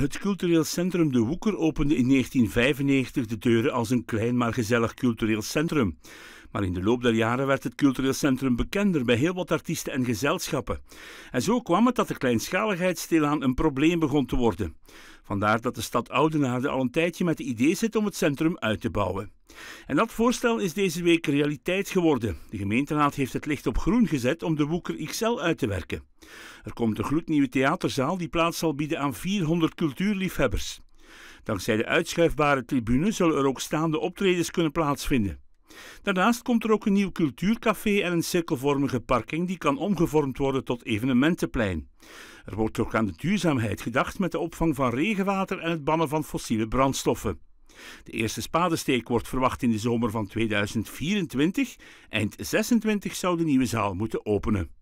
Het cultureel centrum De Woeker opende in 1995 de deuren als een klein maar gezellig cultureel centrum. Maar in de loop der jaren werd het cultureel centrum bekender bij heel wat artiesten en gezelschappen. En zo kwam het dat de kleinschaligheid stilaan een probleem begon te worden. Vandaar dat de stad Oudenaarde al een tijdje met het idee zit om het centrum uit te bouwen. En dat voorstel is deze week realiteit geworden. De gemeenteraad heeft het licht op groen gezet om de Woeker XL uit te werken. Er komt een gloednieuwe theaterzaal die plaats zal bieden aan 400 cultuurliefhebbers. Dankzij de uitschuifbare tribune zullen er ook staande optredens kunnen plaatsvinden. Daarnaast komt er ook een nieuw cultuurcafé en een cirkelvormige parking die kan omgevormd worden tot evenementenplein. Er wordt ook aan de duurzaamheid gedacht met de opvang van regenwater en het bannen van fossiele brandstoffen. De eerste spadesteek wordt verwacht in de zomer van 2024. Eind 26 zou de nieuwe zaal moeten openen.